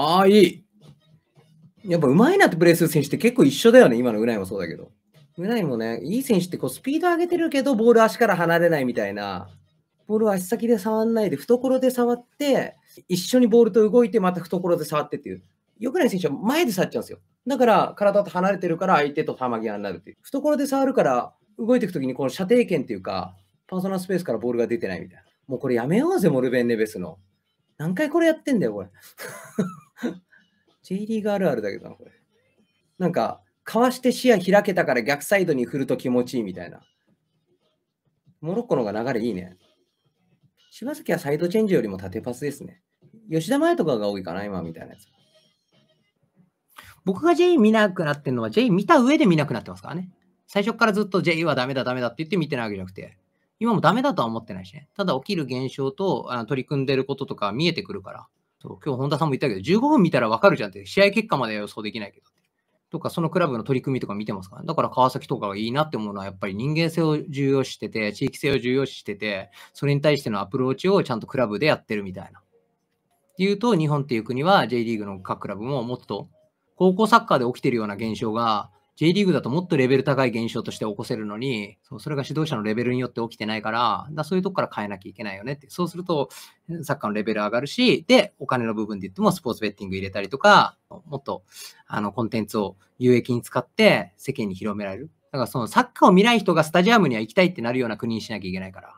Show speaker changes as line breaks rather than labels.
ああ、いい。やっぱうまいなってプレイする選手って結構一緒だよね。今のうないもそうだけど。うないもね、いい選手ってこうスピード上げてるけど、ボール足から離れないみたいな。ボールを足先で触んないで、懐で触って、一緒にボールと動いて、また懐で触ってっていう。よくない選手は前で触っちゃうんですよ。だから、体と離れてるから、相手と球際になるっていう。懐で触るから、動いていくときに、この射程圏っていうか、パーソナルスペースからボールが出てないみたいな。もうこれやめようぜ、モルベン・ネベスの。何回これやってんだよ、これ。J リーグあるあるだけどな、これ。なんか、かわして視野開けたから逆サイドに振ると気持ちいいみたいな。モロッコの方が流れいいね。柴崎はサイドチェンジよりも縦パスですね。吉田前とかが多いかな、今みたいなやつ。僕が J 見なくなってるのは J 見た上で見なくなってますからね。最初からずっと J はダメだダメだって言って見てないわけじゃなくて、今もダメだとは思ってないしね。ただ起きる現象とあ取り組んでることとか見えてくるから、そう今日本田さんも言ったけど、15分見たら分かるじゃんって、試合結果まで予想できないけど。とか、そのクラブの取り組みとか見てますから、ね、だから川崎とかがいいなって思うのは、やっぱり人間性を重要視してて、地域性を重要視してて、それに対してのアプローチをちゃんとクラブでやってるみたいな。っていうと、日本っていう国は J リーグの各クラブももっと、高校サッカーで起きてるような現象が、J リーグだともっとレベル高い現象として起こせるのに、そうそれが指導者のレベルによって起きてないから、だそういうとこから変えなきゃいけないよねって。そうすると、サッカーのレベル上がるし、で、お金の部分で言ってもスポーツベッティング入れたりとか、もっと、あの、コンテンツを有益に使って世間に広められる。だからそのサッカーを見ない人がスタジアムには行きたいってなるような国にしなきゃいけないから。